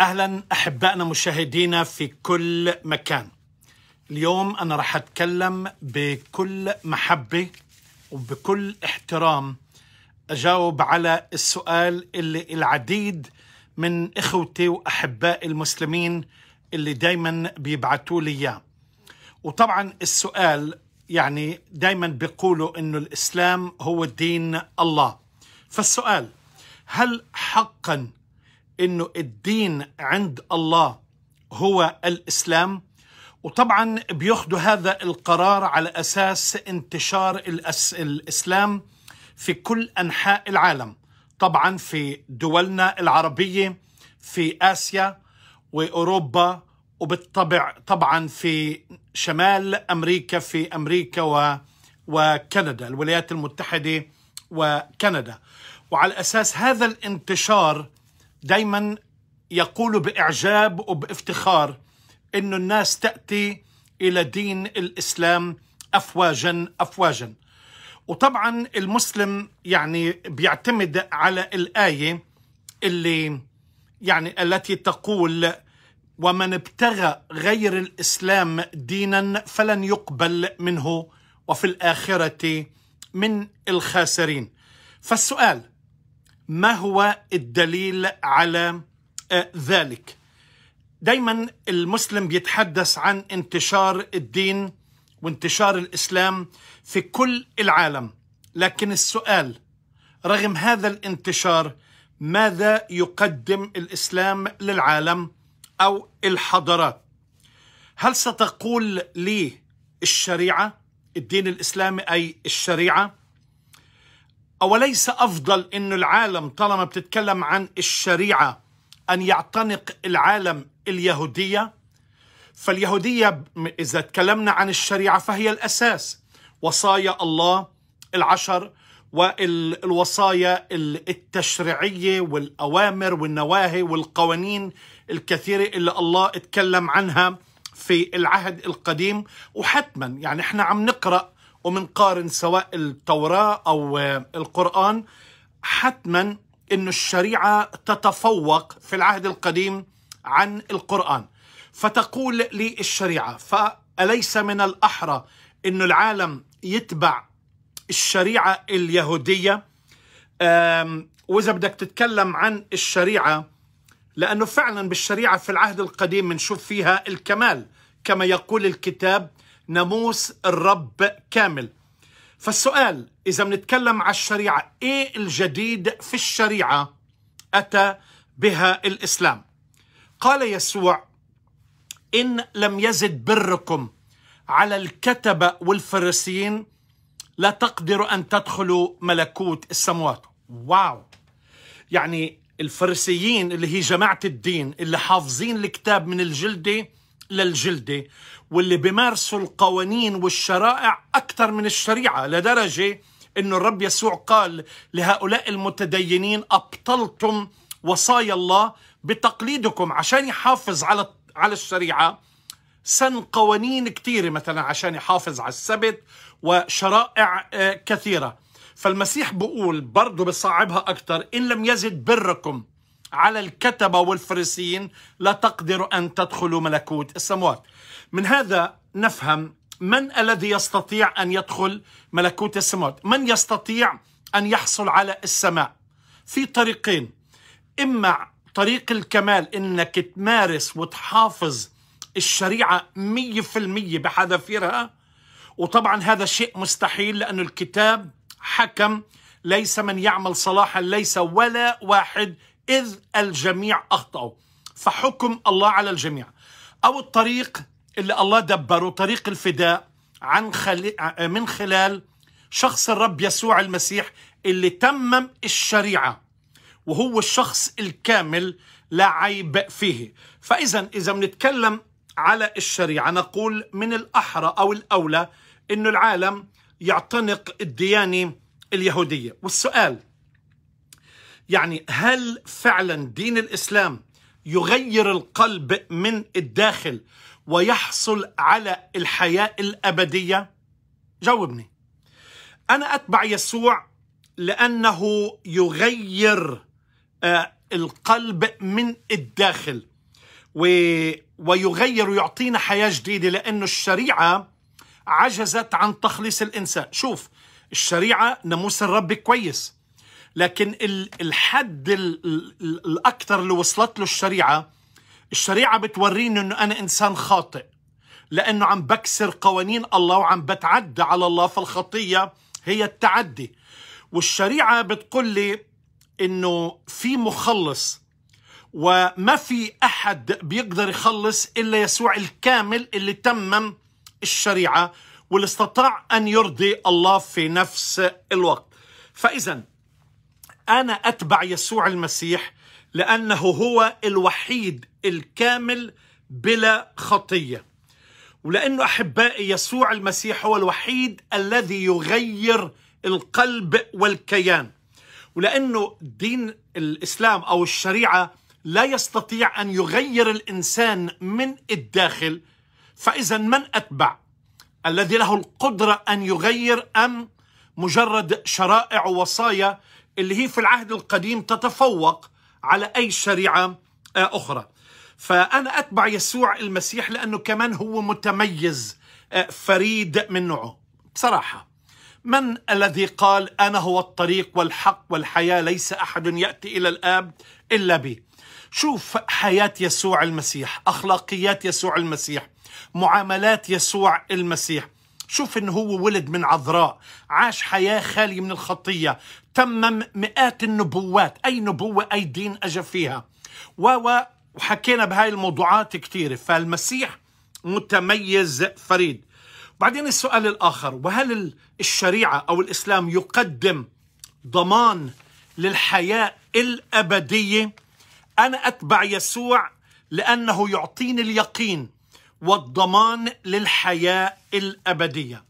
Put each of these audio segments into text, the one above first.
اهلا احبائنا مشاهدينا في كل مكان. اليوم انا راح اتكلم بكل محبه وبكل احترام اجاوب على السؤال اللي العديد من اخوتي واحبائي المسلمين اللي دايما بيبعتوا لي اياه. وطبعا السؤال يعني دايما بيقولوا انه الاسلام هو دين الله. فالسؤال هل حقا انه الدين عند الله هو الاسلام وطبعا بياخذوا هذا القرار على اساس انتشار الأس... الاسلام في كل انحاء العالم طبعا في دولنا العربيه في اسيا واوروبا وبالطبع طبعا في شمال امريكا في امريكا و... وكندا الولايات المتحده وكندا وعلى اساس هذا الانتشار دايما يقول باعجاب وبافتخار انه الناس تاتي الى دين الاسلام افواجا افواجا وطبعا المسلم يعني بيعتمد على الايه اللي يعني التي تقول ومن ابتغى غير الاسلام دينا فلن يقبل منه وفي الاخره من الخاسرين فالسؤال ما هو الدليل على آه، ذلك دايما المسلم بيتحدث عن انتشار الدين وانتشار الاسلام في كل العالم لكن السؤال رغم هذا الانتشار ماذا يقدم الاسلام للعالم او الحضارات هل ستقول لي الشريعه الدين الاسلامي اي الشريعه أوليس أفضل أن العالم طالما بتتكلم عن الشريعة أن يعتنق العالم اليهودية فاليهودية إذا تكلمنا عن الشريعة فهي الأساس وصايا الله العشر والوصايا التشريعية والأوامر والنواهي والقوانين الكثيرة اللي الله اتكلم عنها في العهد القديم وحتما يعني احنا عم نقرأ ومنقارن سواء التوراة أو آه، القرآن حتما أن الشريعة تتفوق في العهد القديم عن القرآن فتقول لي الشريعة فأليس من الأحرى أن العالم يتبع الشريعة اليهودية وإذا بدك تتكلم عن الشريعة لأنه فعلا بالشريعة في العهد القديم بنشوف فيها الكمال كما يقول الكتاب ناموس الرب كامل فالسؤال إذا بنتكلم على الشريعة إيه الجديد في الشريعة أتى بها الإسلام قال يسوع إن لم يزد بركم على الكتبة والفرسين لا تقدروا أن تدخلوا ملكوت السموات واو يعني الفرسيين اللي هي جماعة الدين اللي حافظين الكتاب من الجلدة للجلدة واللي بيمارسوا القوانين والشرائع أكثر من الشريعة لدرجة أن الرب يسوع قال لهؤلاء المتدينين أبطلتم وصايا الله بتقليدكم عشان يحافظ على على الشريعة سن قوانين كثيرة مثلا عشان يحافظ على السبت وشرائع آه، كثيرة فالمسيح بقول برضه بصعبها أكثر إن لم يزد بركم على الكتبة والفريسيين لا تقدر أن تدخلوا ملكوت السموات من هذا نفهم من الذي يستطيع أن يدخل ملكوت السموات من يستطيع أن يحصل على السماء في طريقين إما طريق الكمال إنك تمارس وتحافظ الشريعة مية في المية بحذافيرها وطبعا هذا شيء مستحيل لأن الكتاب حكم ليس من يعمل صلاحا ليس ولا واحد إذ الجميع أخطأوا فحكم الله على الجميع أو الطريق اللي الله دبره طريق الفداء عن خلي... من خلال شخص الرب يسوع المسيح اللي تمم الشريعة وهو الشخص الكامل لا عيب فيه فإذا إذا بنتكلم على الشريعة نقول من الأحرى أو الأولى أنه العالم يعتنق الديانة اليهودية والسؤال يعني هل فعلا دين الاسلام يغير القلب من الداخل ويحصل على الحياه الابديه جاوبني انا اتبع يسوع لانه يغير آه، القلب من الداخل ويغير ويعطينا حياه جديده لانه الشريعه عجزت عن تخليص الانسان شوف الشريعه ناموس الرب كويس لكن الحد الأكثر اللي وصلت له الشريعة الشريعة بتوريني أنه أنا إنسان خاطئ لأنه عم بكسر قوانين الله وعم بتعدى على الله فالخطية هي التعدي والشريعة بتقول لي أنه في مخلص وما في أحد بيقدر يخلص إلا يسوع الكامل اللي تمم الشريعة واللي استطاع أن يرضي الله في نفس الوقت فإذا أنا أتبع يسوع المسيح لأنه هو الوحيد الكامل بلا خطية ولأنه أحبائي يسوع المسيح هو الوحيد الذي يغير القلب والكيان ولأنه دين الإسلام أو الشريعة لا يستطيع أن يغير الإنسان من الداخل فإذا من أتبع الذي له القدرة أن يغير أم مجرد شرائع ووصايا اللي هي في العهد القديم تتفوق على أي شريعة آه، أخرى فأنا أتبع يسوع المسيح لأنه كمان هو متميز آه، فريد من نوعه بصراحة من الذي قال أنا هو الطريق والحق والحياة ليس أحد يأتي إلى الآب إلا بي شوف حياة يسوع المسيح أخلاقيات يسوع المسيح معاملات يسوع المسيح شوف ان هو ولد من عذراء عاش حياة خالية من الخطية تمم مئات النبوات اي نبوة اي دين اجى فيها و وحكينا بهاي الموضوعات كثيرة فالمسيح متميز فريد بعدين السؤال الآخر وهل الشريعة أو الإسلام يقدم ضمان للحياة الأبدية أنا أتبع يسوع لأنه يعطيني اليقين والضمان للحياة الأبدية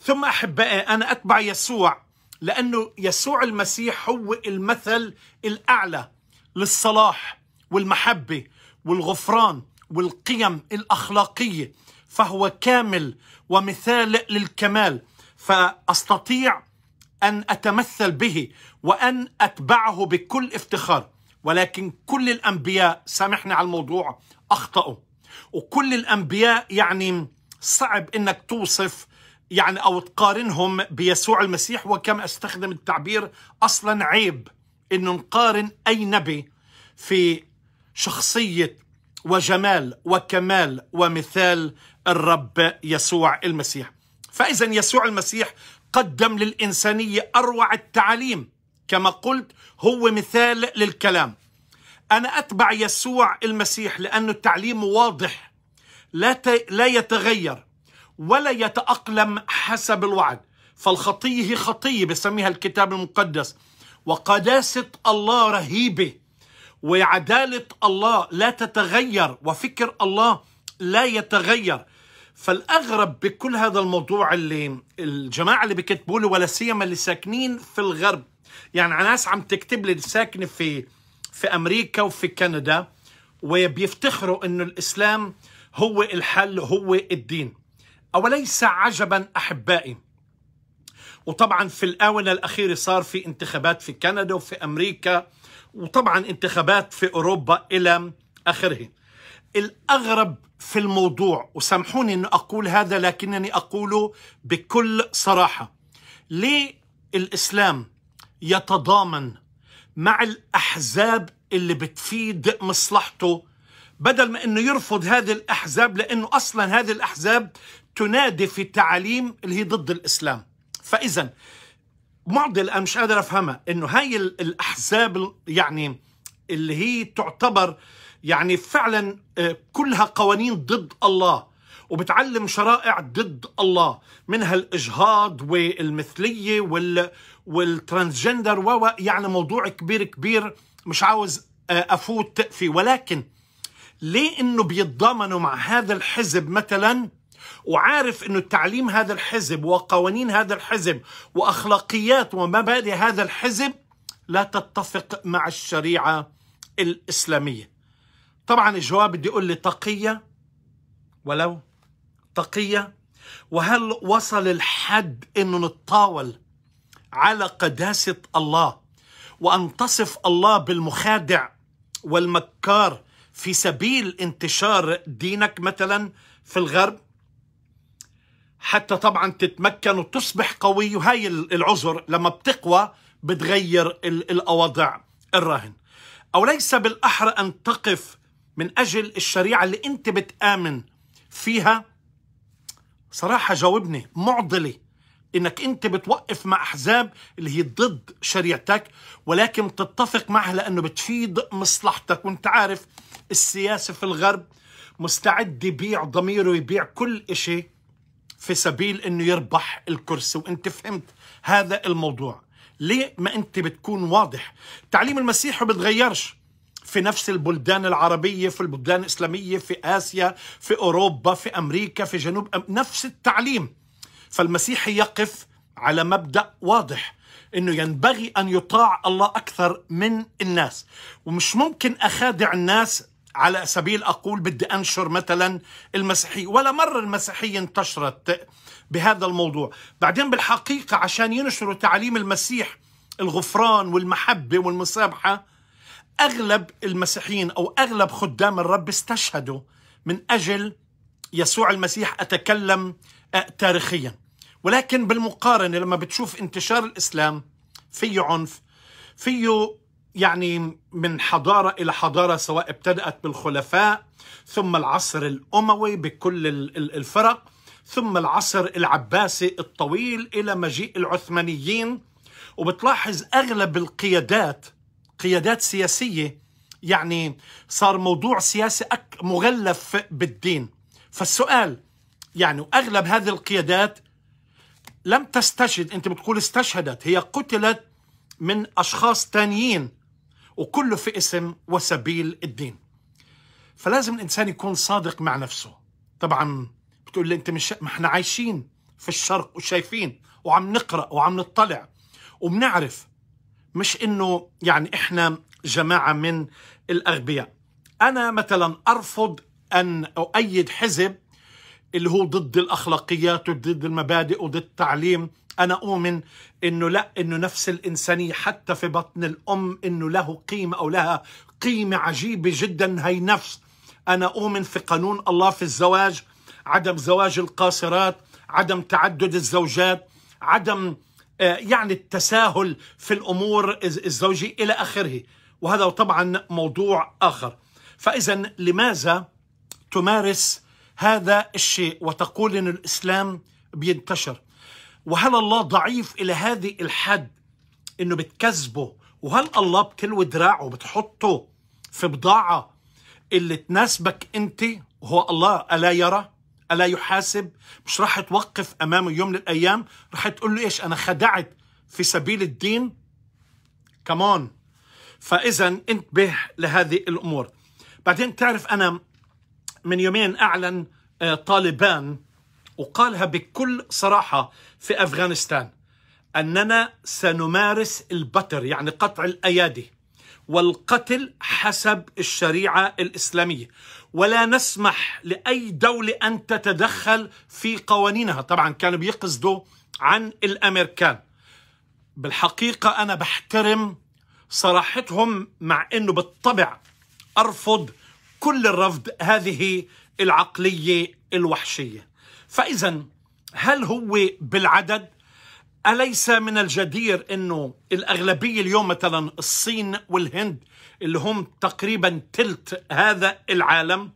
ثم أحبائي أنا أتبع يسوع لأنه يسوع المسيح هو المثل الأعلى للصلاح والمحبة والغفران والقيم الأخلاقية فهو كامل ومثال للكمال فأستطيع أن أتمثل به وأن أتبعه بكل افتخار ولكن كل الأنبياء سامحني على الموضوع أخطأوا وكل الأنبياء يعني صعب أنك توصف يعني أو تقارنهم بيسوع المسيح وكم أستخدم التعبير أصلا عيب أنه نقارن أي نبي في شخصية وجمال وكمال ومثال الرب يسوع المسيح فإذا يسوع المسيح قدم للإنسانية أروع التعاليم كما قلت هو مثال للكلام أنا أتبع يسوع المسيح لأنه التعليم واضح لا, ت... لا يتغير ولا يتأقلم حسب الوعد فالخطية هي خطية بسميها الكتاب المقدس وقداسة الله رهيبة وعدالة الله لا تتغير وفكر الله لا يتغير فالأغرب بكل هذا الموضوع اللي الجماعة اللي بكتبوا لي ولا سيما اللي ساكنين في الغرب يعني ناس عم تكتب لي ساكنة في في أمريكا وفي كندا وبيفتخروا أن الإسلام هو الحل هو الدين أوليس عجبا أحبائي وطبعا في الآونة الأخيرة صار في انتخابات في كندا وفي أمريكا وطبعا انتخابات في أوروبا إلى آخره الأغرب في الموضوع وسامحوني أن أقول هذا لكنني أقوله بكل صراحة ليه الإسلام يتضامن مع الأحزاب اللي بتفيد مصلحته بدل ما أنه يرفض هذه الأحزاب لأنه أصلا هذه الأحزاب تنادي في تعاليم اللي هي ضد الإسلام فإذا معضلة مش قادر أفهمها أنه هاي الأحزاب يعني اللي هي تعتبر يعني فعلا آه، كلها قوانين ضد الله وبتعلم شرائع ضد الله منها الإجهاض والمثلية وال والترانسجندر و يعني موضوع كبير كبير مش عاوز آه، افوت فيه ولكن ليه انه بيتضامنوا مع هذا الحزب مثلا وعارف انه التعليم هذا الحزب وقوانين هذا الحزب واخلاقيات ومبادئ هذا الحزب لا تتفق مع الشريعه الاسلاميه طبعا الجواب بدي اقول لي تقيه ولو تقيه وهل وصل الحد انه نتطاول على قداسه الله وان تصف الله بالمخادع والمكار في سبيل انتشار دينك مثلا في الغرب حتى طبعا تتمكن وتصبح قوي وهي العذر لما بتقوى بتغير الاوضاع الراهن او ليس بالاحرى ان تقف من اجل الشريعه اللي انت بتامن فيها صراحه جاوبني معضله انك انت بتوقف مع احزاب اللي هي ضد شريعتك ولكن بتتفق معها لانه بتفيد مصلحتك وانت عارف السياسه في الغرب مستعد يبيع ضميره ويبيع كل شيء في سبيل انه يربح الكرسي وانت فهمت هذا الموضوع ليه ما انت بتكون واضح تعليم المسيح ما بتغيرش في نفس البلدان العربية في البلدان الإسلامية في آسيا في أوروبا في أمريكا في جنوب نفس التعليم فالمسيح يقف على مبدا واضح انه ينبغي ان يطاع الله اكثر من الناس ومش ممكن اخادع الناس على سبيل اقول بدي انشر مثلا المسيحيه ولا مره المسيحيه انتشرت بهذا الموضوع بعدين بالحقيقه عشان ينشروا تعاليم المسيح الغفران والمحبه والمسامحه اغلب المسيحيين او اغلب خدام الرب استشهدوا من اجل يسوع المسيح اتكلم تاريخيا ولكن بالمقارنة لما بتشوف انتشار الإسلام فيه عنف فيه يعني من حضارة إلى حضارة سواء ابتدأت بالخلفاء ثم العصر الأموي بكل الفرق ثم العصر العباسي الطويل إلى مجيء العثمانيين وبتلاحظ أغلب القيادات قيادات سياسية يعني صار موضوع سياسي مغلف بالدين فالسؤال يعني أغلب هذه القيادات لم تستشهد انت بتقول استشهدت هي قتلت من اشخاص تانيين وكله في اسم وسبيل الدين فلازم الانسان يكون صادق مع نفسه طبعا بتقول لي انت مش ما احنا عايشين في الشرق وشايفين وعم نقرا وعم نطلع وبنعرف مش انه يعني احنا جماعه من الاغبياء انا مثلا ارفض ان اؤيد حزب اللي هو ضد الاخلاقيات وضد المبادئ وضد التعليم انا اؤمن انه لا انه نفس الانسانيه حتى في بطن الام انه له قيمه او لها قيمه عجيبه جدا هي نفس انا اؤمن في قانون الله في الزواج عدم زواج القاصرات عدم تعدد الزوجات عدم آه، يعني التساهل في الامور الزوجيه الى اخره وهذا طبعا موضوع اخر فاذا لماذا تمارس هذا الشيء وتقول ان الاسلام بينتشر وهل الله ضعيف الى هذه الحد انه بتكذبه وهل الله بتلوي دراعه بتحطه في بضاعه اللي تناسبك انت هو الله الا يرى الا يحاسب مش راح توقف امامه يوم من الايام راح تقول له ايش انا خدعت في سبيل الدين كمان فاذا انتبه لهذه الامور بعدين تعرف انا من يومين أعلن آه، طالبان وقالها بكل صراحة في أفغانستان أننا سنمارس البتر يعني قطع الأيادي والقتل حسب الشريعة الإسلامية ولا نسمح لأي دولة أن تتدخل في قوانينها طبعا كانوا بيقصدوا عن الأمريكان بالحقيقة أنا بحترم صراحتهم مع أنه بالطبع أرفض كل الرفض هذه العقليه الوحشيه فاذا هل هو بالعدد أليس من الجدير أنه الأغلبية اليوم مثلا الصين والهند اللي هم تقريبا تلت هذا العالم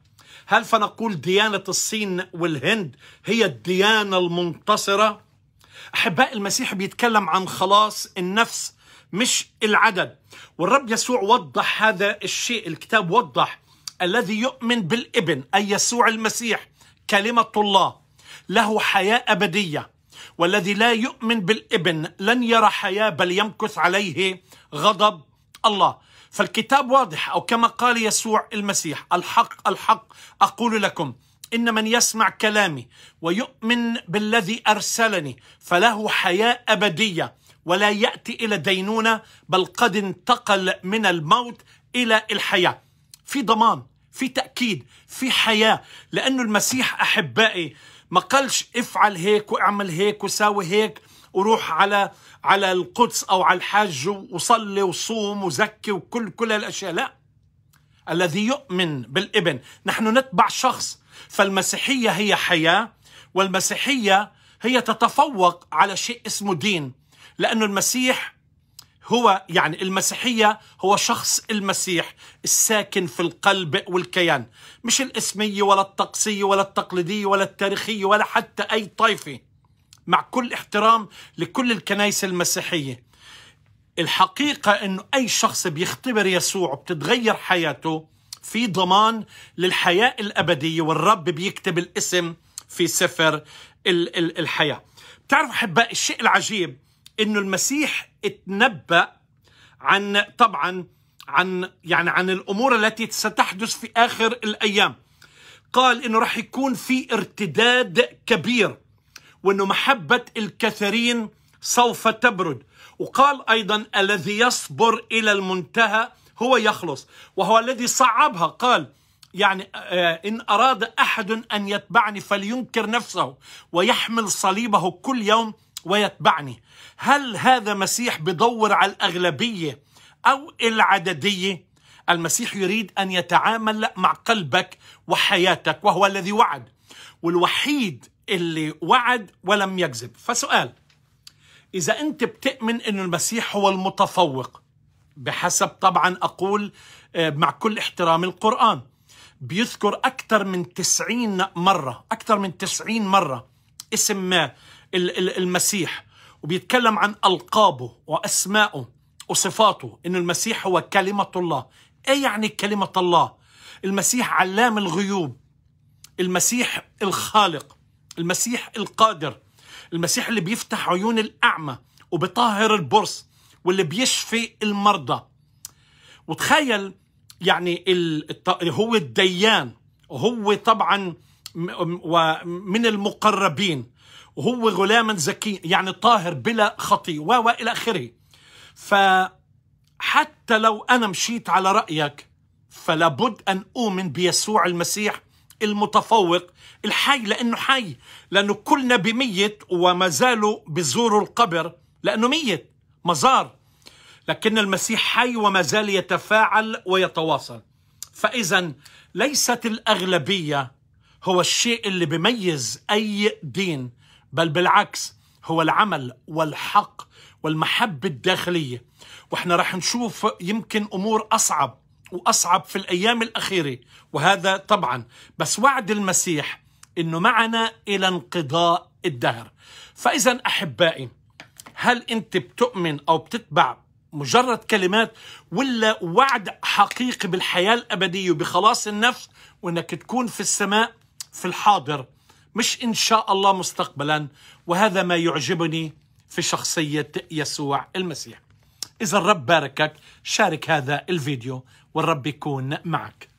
هل فنقول ديانة الصين والهند هي الديانة المنتصرة؟ أحباء المسيح بيتكلم عن خلاص النفس مش العدد والرب يسوع وضح هذا الشيء الكتاب وضح الذي يؤمن بالابن أي يسوع المسيح كلمة الله له حياة أبدية والذي لا يؤمن بالابن لن يرى حياة بل يمكث عليه غضب الله فالكتاب واضح أو كما قال يسوع المسيح الحق الحق أقول لكم إن من يسمع كلامي ويؤمن بالذي أرسلني فله حياة أبدية ولا يأتي إلى دينونة بل قد انتقل من الموت إلى الحياة في ضمان في تأكيد في حياة لأنه المسيح أحبائي ما قالش افعل هيك واعمل هيك وساوي هيك وروح على على القدس أو على الحج وصلي وصوم وزكي وكل كل الأشياء لا الذي يؤمن بالابن نحن نتبع شخص فالمسيحية هي حياة والمسيحية هي تتفوق على شيء اسمه دين لأن المسيح هو يعني المسيحية هو شخص المسيح الساكن في القلب والكيان مش الاسمية ولا الطقسية ولا التقليدية ولا التاريخية ولا حتى أي طائفة مع كل احترام لكل الكنائس المسيحية الحقيقة أنه أي شخص بيختبر يسوع وبتتغير حياته في ضمان للحياة الأبدية والرب بيكتب الاسم في سفر الحياة بتعرف أحبائي الشيء العجيب انه المسيح اتنبأ عن طبعا عن يعني عن الامور التي ستحدث في اخر الايام قال انه راح يكون في ارتداد كبير وانه محبه الكثيرين سوف تبرد وقال ايضا الذي يصبر الى المنتهى هو يخلص وهو الذي صعبها قال يعني آه، إن أراد أحد أن يتبعني فلينكر نفسه ويحمل صليبه كل يوم ويتبعني هل هذا مسيح بدور على الأغلبية أو العددية المسيح يريد أن يتعامل مع قلبك وحياتك وهو الذي وعد والوحيد اللي وعد ولم يكذب فسؤال إذا أنت بتؤمن أن المسيح هو المتفوق بحسب طبعا أقول آه، مع كل احترام القرآن بيذكر أكثر من تسعين مرة أكثر من تسعين مرة اسم ما المسيح وبيتكلم عن ألقابه وأسمائه وصفاته إن المسيح هو كلمة الله إيه يعني كلمة الله؟ المسيح علام الغيوب المسيح الخالق المسيح القادر المسيح اللي بيفتح عيون الأعمى وبيطهر البرص واللي بيشفي المرضى وتخيل يعني هو الديان وهو طبعا ومن المقربين وهو غلاما زكي يعني طاهر بلا خطي والى اخره فحتى لو انا مشيت على رايك فلابد ان اؤمن بيسوع المسيح المتفوق الحي لانه حي لانه كلنا بميت وما زالوا بزوروا القبر لانه ميت مزار لكن المسيح حي وما زال يتفاعل ويتواصل فاذا ليست الاغلبيه هو الشيء اللي بيميز أي دين بل بالعكس هو العمل والحق والمحبة الداخلية وإحنا راح نشوف يمكن أمور أصعب وأصعب في الأيام الأخيرة وهذا طبعا بس وعد المسيح أنه معنا إلى انقضاء الدهر فإذا أحبائي هل أنت بتؤمن أو بتتبع مجرد كلمات ولا وعد حقيقي بالحياة الأبدية وبخلاص النفس وأنك تكون في السماء في الحاضر مش ان شاء الله مستقبلا وهذا ما يعجبني في شخصيه يسوع المسيح اذا الرب باركك شارك هذا الفيديو والرب يكون معك